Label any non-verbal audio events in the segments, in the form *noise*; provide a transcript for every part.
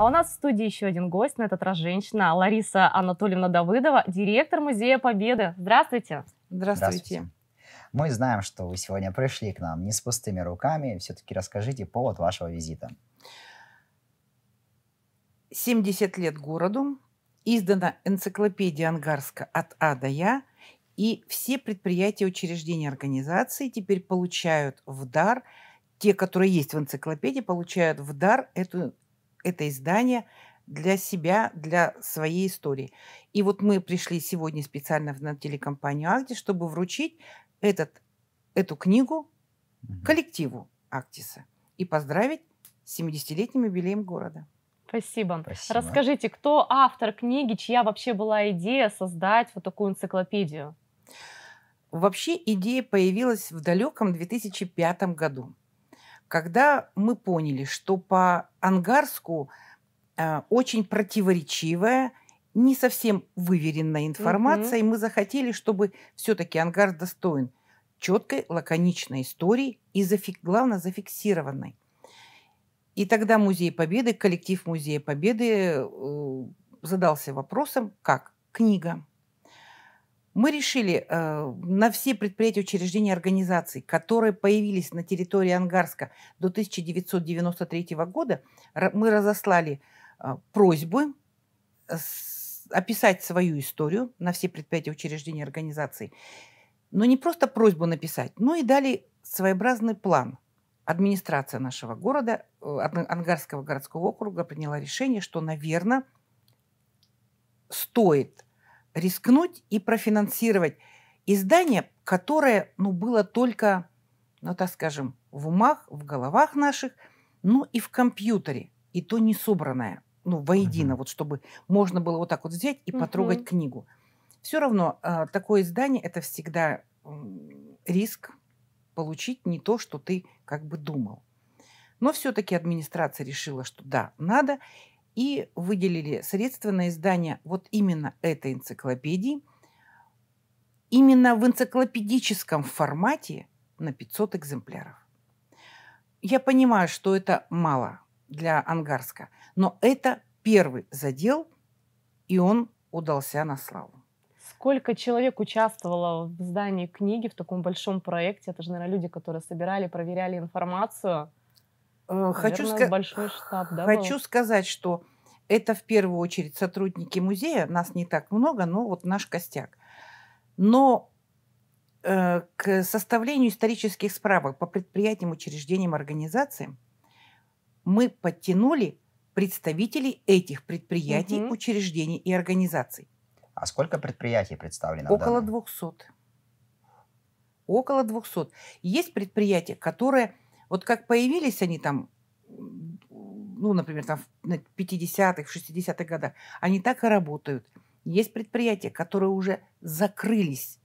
А у нас в студии еще один гость, на этот раз женщина, Лариса Анатольевна Давыдова, директор Музея Победы. Здравствуйте. Здравствуйте. Здравствуйте. Мы знаем, что вы сегодня пришли к нам не с пустыми руками. Все-таки расскажите повод вашего визита. 70 лет городу. Издана энциклопедия Ангарска от А до Я. И все предприятия, учреждения, организации теперь получают в дар те, которые есть в энциклопедии, получают в дар эту это издание для себя, для своей истории. И вот мы пришли сегодня специально на телекомпанию «Актис», чтобы вручить этот, эту книгу коллективу «Актиса» и поздравить с 70-летним юбилеем города. Спасибо. Спасибо. Расскажите, кто автор книги, чья вообще была идея создать вот такую энциклопедию? Вообще идея появилась в далеком 2005 году когда мы поняли, что по Ангарску э, очень противоречивая, не совсем выверенная информация, mm-hmm. и мы захотели, чтобы все-таки Ангар достоин четкой, лаконичной истории и, зафик, главное, зафиксированной. И тогда Музей Победы, коллектив Музея Победы э, задался вопросом, как книга. Мы решили э, на все предприятия, учреждения, организации, которые появились на территории Ангарска до 1993 года, мы разослали э, просьбы э, с, описать свою историю на все предприятия, учреждения, организации. Но не просто просьбу написать, но и дали своеобразный план. Администрация нашего города, э, Ангарского городского округа приняла решение, что, наверное, стоит – рискнуть и профинансировать издание, которое ну, было только, ну так скажем, в умах, в головах наших, ну и в компьютере, и то не собранное, ну воедино, uh-huh. вот чтобы можно было вот так вот взять и uh-huh. потрогать книгу. Все равно э, такое издание это всегда риск получить не то, что ты как бы думал. Но все-таки администрация решила, что да, надо и выделили средства на издание вот именно этой энциклопедии, именно в энциклопедическом формате на 500 экземпляров. Я понимаю, что это мало для Ангарска, но это первый задел, и он удался на славу. Сколько человек участвовало в издании книги в таком большом проекте? Это же, наверное, люди, которые собирали, проверяли информацию. Э, хочу, Наверное, ска- большой штаб, да, хочу сказать, что это в первую очередь сотрудники музея, нас не так много, но вот наш костяк. Но э, к составлению исторических справок по предприятиям, учреждениям, организациям мы подтянули представителей этих предприятий, угу. учреждений и организаций. А сколько предприятий представлено? Около 200. Около 200. Есть предприятия, которые, вот как появились они там ну, например, там в 50-х, 60-х годах, они так и работают. Есть предприятия, которые уже закрылись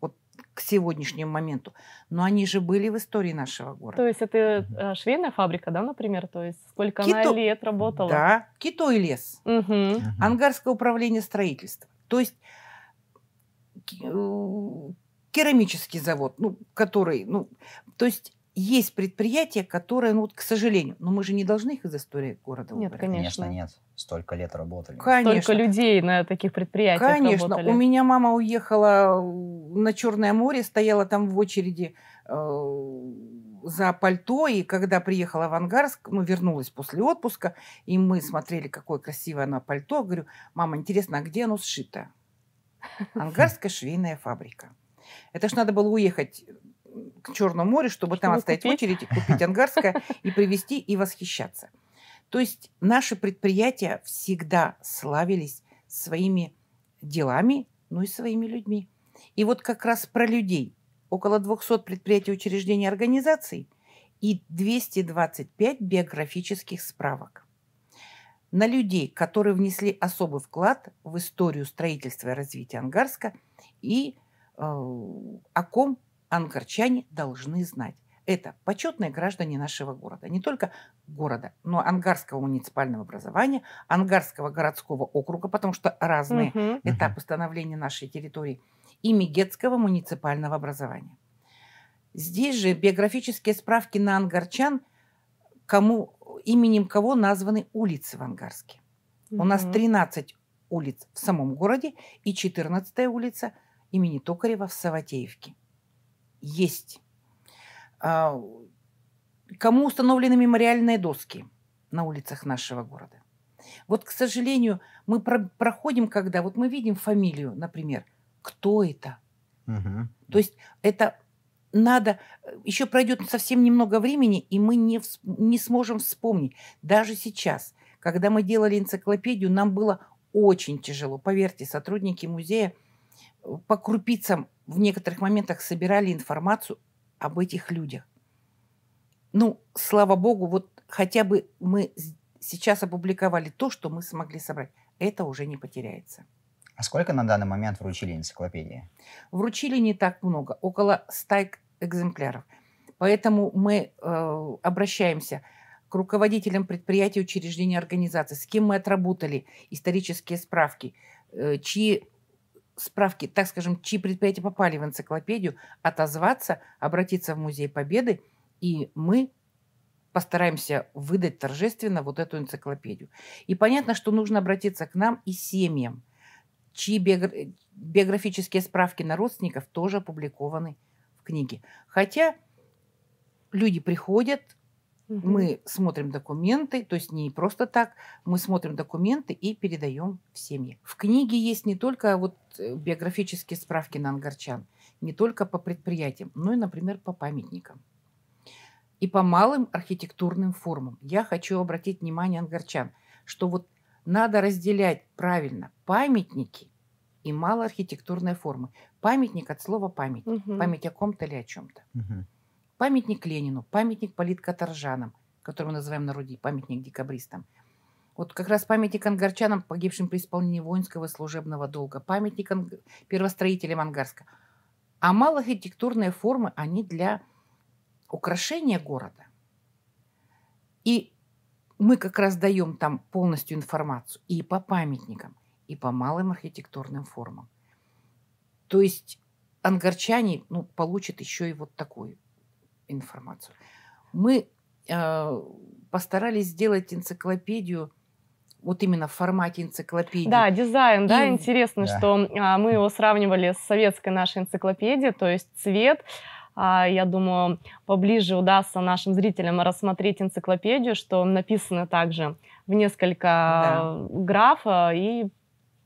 вот к сегодняшнему моменту, но они же были в истории нашего города. То есть это а, швейная фабрика, да, например, то есть сколько Кито... она лет работала? Да, Кито и лес, угу. Ангарское управление строительства. То есть э, керамический завод, ну, который, ну, то есть есть предприятия, которые, ну вот, к сожалению, но мы же не должны их из истории города Нет, конечно. Конечно, нет. Столько лет работали. Конечно. Столько людей на таких предприятиях Конечно. Работали. У меня мама уехала э, на Черное море, стояла там в очереди э, за пальто, и когда приехала в Ангарск, ну, вернулась после отпуска, и мы смотрели, какое красивое она пальто. Говорю, мама, интересно, а где оно сшито? *laughs* Ангарская швейная фабрика. Это ж надо было уехать к Черному морю, чтобы, чтобы там отстоять купить. очередь, купить ангарское *laughs* и привезти, и восхищаться. То есть наши предприятия всегда славились своими делами, ну и своими людьми. И вот как раз про людей. Около 200 предприятий, учреждений, организаций и 225 биографических справок. На людей, которые внесли особый вклад в историю строительства и развития Ангарска и э, о ком ангарчане должны знать. Это почетные граждане нашего города. Не только города, но ангарского муниципального образования, ангарского городского округа, потому что разные угу. этапы становления нашей территории, и Мегетского муниципального образования. Здесь же биографические справки на ангарчан, кому, именем кого названы улицы в Ангарске. Угу. У нас 13 улиц в самом городе и 14 улица имени Токарева в Саватеевке есть. А, кому установлены мемориальные доски на улицах нашего города? Вот, к сожалению, мы про- проходим, когда вот мы видим фамилию, например, кто это? Угу. То есть это надо, еще пройдет совсем немного времени, и мы не, не сможем вспомнить. Даже сейчас, когда мы делали энциклопедию, нам было очень тяжело. Поверьте, сотрудники музея – по крупицам в некоторых моментах собирали информацию об этих людях. Ну, слава богу, вот хотя бы мы сейчас опубликовали то, что мы смогли собрать. Это уже не потеряется. А сколько на данный момент вручили энциклопедии? Вручили не так много, около 100 экземпляров. Поэтому мы э, обращаемся к руководителям предприятий, учреждений, организаций, с кем мы отработали исторические справки, э, чьи справки, так скажем, чьи предприятия попали в энциклопедию, отозваться, обратиться в Музей Победы, и мы постараемся выдать торжественно вот эту энциклопедию. И понятно, что нужно обратиться к нам и семьям, чьи биографические справки на родственников тоже опубликованы в книге. Хотя люди приходят, Угу. Мы смотрим документы, то есть не просто так, мы смотрим документы и передаем в семьи. В книге есть не только вот э, биографические справки на ангарчан, не только по предприятиям, но и, например, по памятникам и по малым архитектурным формам. Я хочу обратить внимание ангарчан, что вот надо разделять правильно памятники и малоархитектурные формы. Памятник от слова память. Угу. Память о ком-то или о чем-то. Угу. Памятник Ленину, памятник политкоторжанам, который мы называем в народе памятник декабристам. Вот как раз памятник ангарчанам, погибшим при исполнении воинского служебного долга, памятник анг... первостроителям Ангарска. А малоархитектурные формы, они для украшения города. И мы как раз даем там полностью информацию и по памятникам, и по малым архитектурным формам. То есть ангарчане ну, получат еще и вот такую информацию. Мы э, постарались сделать энциклопедию вот именно в формате энциклопедии. Да, дизайн, и... да, интересно, да. что а, мы его сравнивали с советской нашей энциклопедией, то есть цвет. А, я думаю, поближе удастся нашим зрителям рассмотреть энциклопедию, что написано также в несколько да. графа, и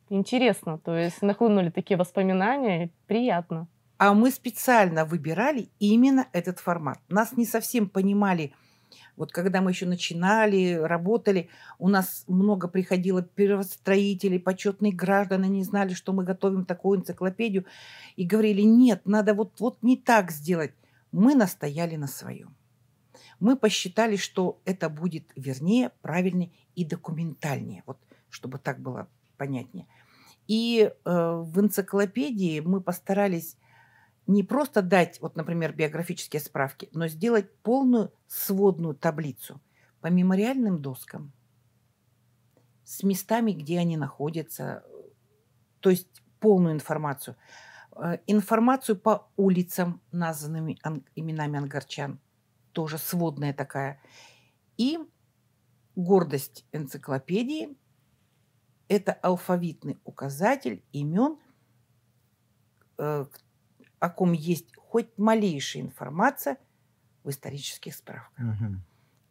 интересно, то есть нахлынули такие воспоминания, приятно а мы специально выбирали именно этот формат. Нас не совсем понимали, вот когда мы еще начинали, работали, у нас много приходило первостроителей, почетные граждане не знали, что мы готовим такую энциклопедию, и говорили, нет, надо вот, вот не так сделать. Мы настояли на своем. Мы посчитали, что это будет вернее, правильнее и документальнее, вот чтобы так было понятнее. И э, в энциклопедии мы постарались не просто дать, вот, например, биографические справки, но сделать полную сводную таблицу по мемориальным доскам, с местами, где они находятся, то есть полную информацию. Э, информацию по улицам, названными именами ангарчан, тоже сводная такая. И гордость энциклопедии – это алфавитный указатель имен э, – о ком есть хоть малейшая информация в исторических справках. Угу.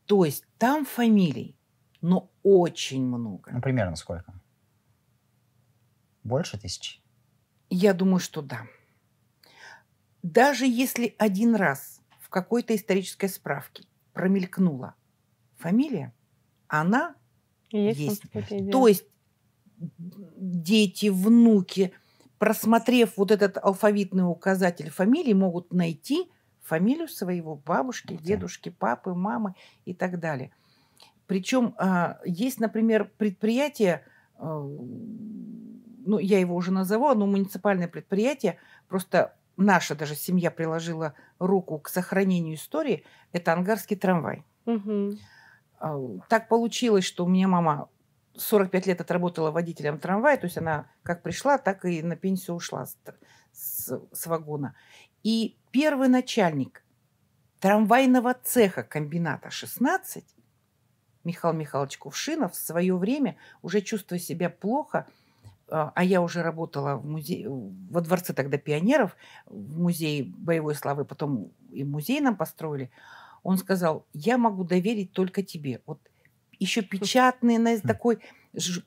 То есть там фамилий, но очень много. Ну, примерно сколько? Больше тысячи? Я думаю, что да. Даже если один раз в какой-то исторической справке промелькнула фамилия, она есть. есть. То есть дети, внуки, просмотрев вот этот алфавитный указатель фамилий, могут найти фамилию своего бабушки, дедушки, папы, мамы и так далее. Причем а, есть, например, предприятие, а, ну, я его уже назову, оно муниципальное предприятие, просто наша даже семья приложила руку к сохранению истории, это ангарский трамвай. Угу. Так получилось, что у меня мама 45 лет отработала водителем трамвая, то есть она как пришла, так и на пенсию ушла с, с, с вагона. И первый начальник трамвайного цеха комбината 16, Михаил Михайлович Кувшинов, в свое время, уже чувствуя себя плохо, а, а я уже работала в музее, во дворце тогда пионеров, в музее боевой славы, потом и музей нам построили, он сказал, я могу доверить только тебе. Вот еще печатные на такой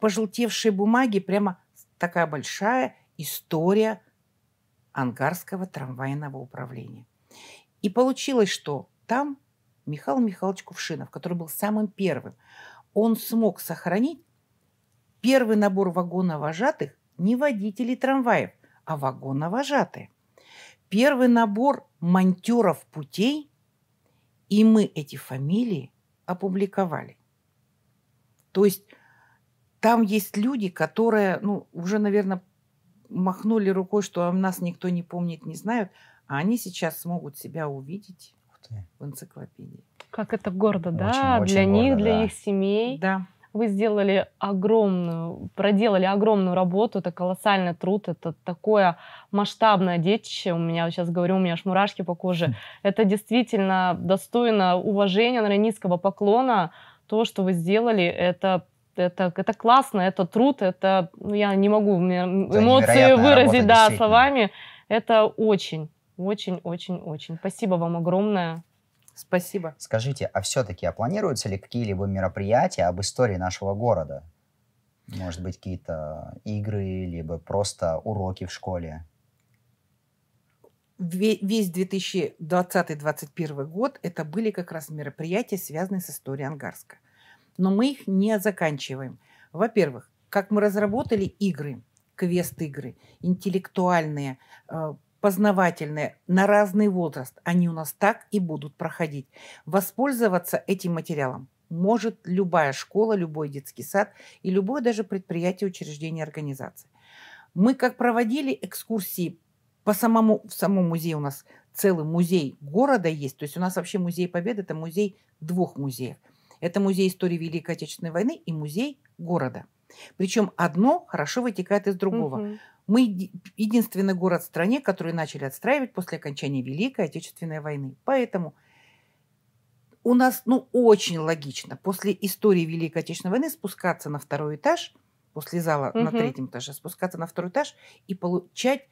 пожелтевшей бумаге, прямо такая большая история Ангарского трамвайного управления. И получилось, что там Михаил Михайлович Кувшинов, который был самым первым, он смог сохранить первый набор вагоновожатых не водителей трамваев, а вагоновожатые. Первый набор монтеров путей, и мы эти фамилии опубликовали. То есть там есть люди, которые, ну, уже, наверное, махнули рукой, что нас никто не помнит, не знает, а они сейчас смогут себя увидеть в энциклопедии. Как это гордо, да, очень для гордо, них, для их семей. Да. Вы сделали огромную, проделали огромную работу, это колоссальный труд, это такое масштабное детище, у меня сейчас говорю, у меня аж мурашки по коже. *laughs* Это действительно достойно уважения, наверное, низкого поклона, то, что вы сделали, это это, это классно, это труд, это, ну, я не могу мне эмоции выразить, работа, да, словами. Это очень, очень, очень, очень. Спасибо вам огромное. Спасибо. Скажите, а все-таки, а планируются ли какие-либо мероприятия об истории нашего города? Может быть, какие-то игры, либо просто уроки в школе? весь 2020-2021 год это были как раз мероприятия, связанные с историей Ангарска. Но мы их не заканчиваем. Во-первых, как мы разработали игры, квест-игры, интеллектуальные, э, познавательные, на разный возраст, они у нас так и будут проходить. Воспользоваться этим материалом может любая школа, любой детский сад и любое даже предприятие, учреждение, организация. Мы как проводили экскурсии по самому, в самом музее у нас целый музей города есть. То есть у нас вообще музей Победы – это музей двух музеев. Это музей истории Великой Отечественной войны и музей города. Причем одно хорошо вытекает из другого. Угу. Мы единственный город в стране, который начали отстраивать после окончания Великой Отечественной войны. Поэтому у нас, ну, очень логично после истории Великой Отечественной войны спускаться на второй этаж, после зала угу. на третьем этаже спускаться на второй этаж и получать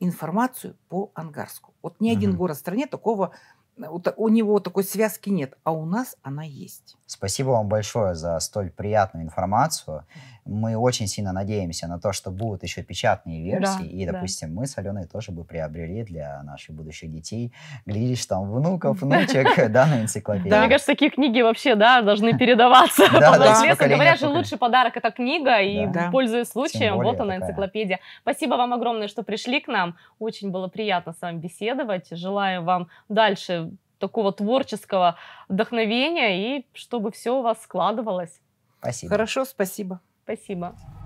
информацию по ангарску. Вот ни один mm-hmm. город в стране такого Э, у него такой связки нет, а у нас она есть. Спасибо вам большое за столь приятную информацию. Мы очень сильно надеемся на то, что будут еще печатные версии. Да, и, допустим, да. мы с Аленой тоже бы приобрели для наших будущих детей, глядишь, там, внуков, внучек, *laughs* данную энциклопедию. Да, мне кажется, такие книги вообще, да, должны передаваться *laughs* по наследству. Говорят же, лучший подарок – это книга, и, пользуясь случаем, вот она, энциклопедия. Спасибо вам огромное, что пришли к нам. Очень было приятно с вами беседовать. Желаю вам дальше такого творческого вдохновения и чтобы все у вас складывалось. Спасибо. Хорошо, спасибо. Спасибо.